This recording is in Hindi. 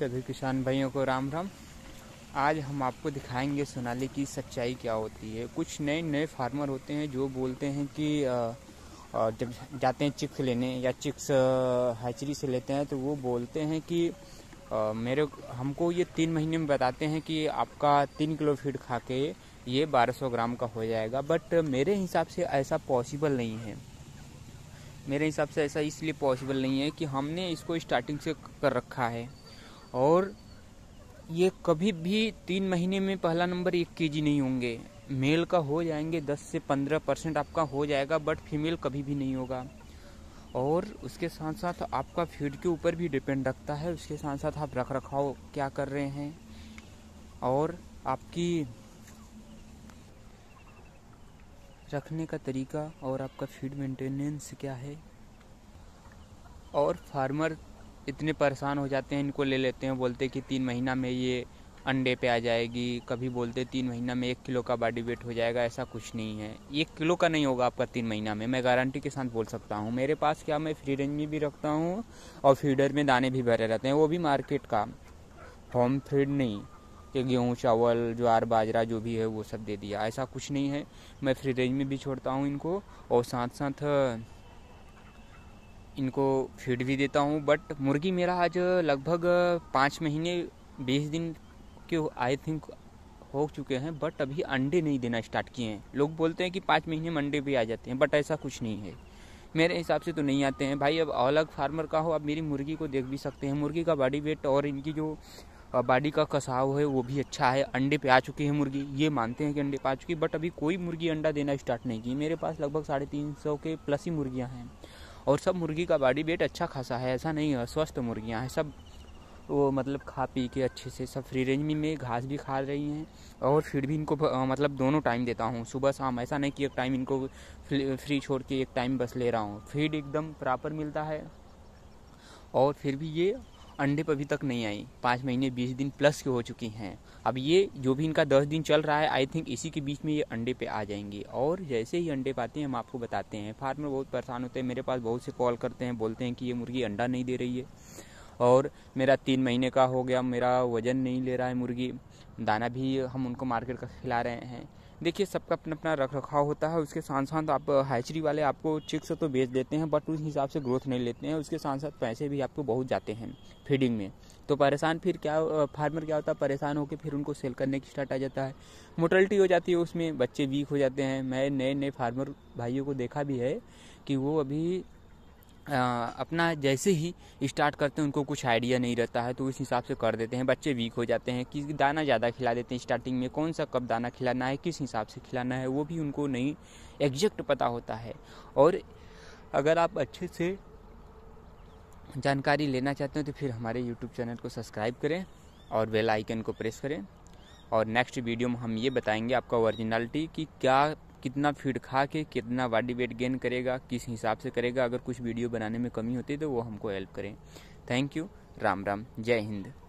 सभी किसान भाइयों को राम राम आज हम आपको दिखाएंगे सोनाली की सच्चाई क्या होती है कुछ नए नए फार्मर होते हैं जो बोलते हैं कि जब जाते हैं चिक्स लेने या चिक्स हैचरी से लेते हैं तो वो बोलते हैं कि मेरे हमको ये तीन महीने में बताते हैं कि आपका तीन किलो फीड खा के ये 1200 ग्राम का हो जाएगा बट मेरे हिसाब से ऐसा पॉसिबल नहीं है मेरे हिसाब से ऐसा इसलिए पॉसिबल नहीं है कि हमने इसको स्टार्टिंग से कर रखा है और ये कभी भी तीन महीने में पहला नंबर एक के जी नहीं होंगे मेल का हो जाएंगे दस से पंद्रह परसेंट आपका हो जाएगा बट फीमेल कभी भी नहीं होगा और उसके साथ साथ आपका फीड के ऊपर भी डिपेंड रखता है उसके साथ साथ आप रख रखाव क्या कर रहे हैं और आपकी रखने का तरीका और आपका फीड मेंटेनेंस क्या है और फार्मर इतने परेशान हो जाते हैं इनको ले लेते हैं बोलते कि तीन महीना में ये अंडे पे आ जाएगी कभी बोलते तीन महीना में एक किलो का बॉडी वेट हो जाएगा ऐसा कुछ नहीं है एक किलो का नहीं होगा आपका तीन महीना में मैं गारंटी के साथ बोल सकता हूँ मेरे पास क्या मैं फ्री रेंज में भी रखता हूँ और फीडर में दाने भी भरे रहते हैं वो भी मार्केट का होम फीड नहीं कि गेहूँ चावल ज्वार बाजरा जो भी है वो सब दे दिया ऐसा कुछ नहीं है मैं फ्री रेंज में भी छोड़ता हूँ इनको और साथ साथ इनको फीड भी देता हूँ बट मुर्गी मेरा आज लगभग पाँच महीने बीस दिन के आई थिंक हो चुके हैं बट अभी अंडे नहीं देना स्टार्ट किए हैं लोग बोलते हैं कि पाँच महीने में अंडे भी आ जाते हैं बट ऐसा कुछ नहीं है मेरे हिसाब से तो नहीं आते हैं भाई अब अलग फार्मर का हो आप मेरी मुर्गी को देख भी सकते हैं मुर्गी का बॉडी वेट और इनकी जो बॉडी का कसाव है वो भी अच्छा है अंडे पे आ चुकी है मुर्गी ये मानते हैं कि अंडे पे आ चुकी है बट अभी कोई मुर्गी अंडा देना स्टार्ट नहीं की मेरे पास लगभग साढ़े तीन सौ के प्लस ही मुर्गियाँ हैं और सब मुर्गी का बॉडी वेट अच्छा खासा है ऐसा नहीं है स्वस्थ मुर्गियाँ हैं सब वो मतलब खा पी के अच्छे से सब फ्री रेंज में घास भी खा रही हैं और फिर भी इनको मतलब दोनों टाइम देता हूँ सुबह शाम ऐसा नहीं कि एक टाइम इनको फ्री छोड़ के एक टाइम बस ले रहा हूँ फीड एकदम प्रॉपर मिलता है और फिर भी ये अंडे पर अभी तक नहीं आई पाँच महीने बीस दिन प्लस के हो चुकी हैं अब ये जो भी इनका दस दिन चल रहा है आई थिंक इसी के बीच में ये अंडे पे आ जाएंगे और जैसे ही अंडे पाते हैं हम आपको बताते हैं फार्मर बहुत परेशान होते हैं मेरे पास बहुत से कॉल करते हैं बोलते हैं कि ये मुर्गी अंडा नहीं दे रही है और मेरा तीन महीने का हो गया मेरा वज़न नहीं ले रहा है मुर्गी दाना भी हम उनको मार्केट का खिला रहे हैं देखिए सबका अपना अपना रख रखाव होता है उसके साथ साथ आप हैचरी वाले आपको चिक्स तो बेच देते हैं बट उस हिसाब से ग्रोथ नहीं लेते हैं उसके साथ साथ पैसे भी आपको बहुत जाते हैं फीडिंग में तो परेशान फिर क्या फार्मर क्या होता है परेशान होकर फिर उनको सेल करने की स्टार्ट आ जाता है मोटलिटी हो जाती है उसमें बच्चे वीक हो जाते हैं मैं नए नए फार्मर भाइयों को देखा भी है कि वो अभी अपना जैसे ही स्टार्ट करते हैं उनको कुछ आइडिया नहीं रहता है तो उस हिसाब से कर देते हैं बच्चे वीक हो जाते हैं कि दाना ज़्यादा खिला देते हैं स्टार्टिंग में कौन सा कब दाना खिलाना है किस हिसाब से खिलाना है वो भी उनको नहीं एग्जैक्ट पता होता है और अगर आप अच्छे से जानकारी लेना चाहते हैं तो फिर हमारे यूट्यूब चैनल को सब्सक्राइब करें और बेल आइकन को प्रेस करें और नेक्स्ट वीडियो में हम ये बताएंगे आपका ओरिजिनलिटी कि क्या कितना फीड खा के कितना बॉडी वेट गेन करेगा किस हिसाब से करेगा अगर कुछ वीडियो बनाने में कमी होती है तो वो हमको हेल्प करें थैंक यू राम राम जय हिंद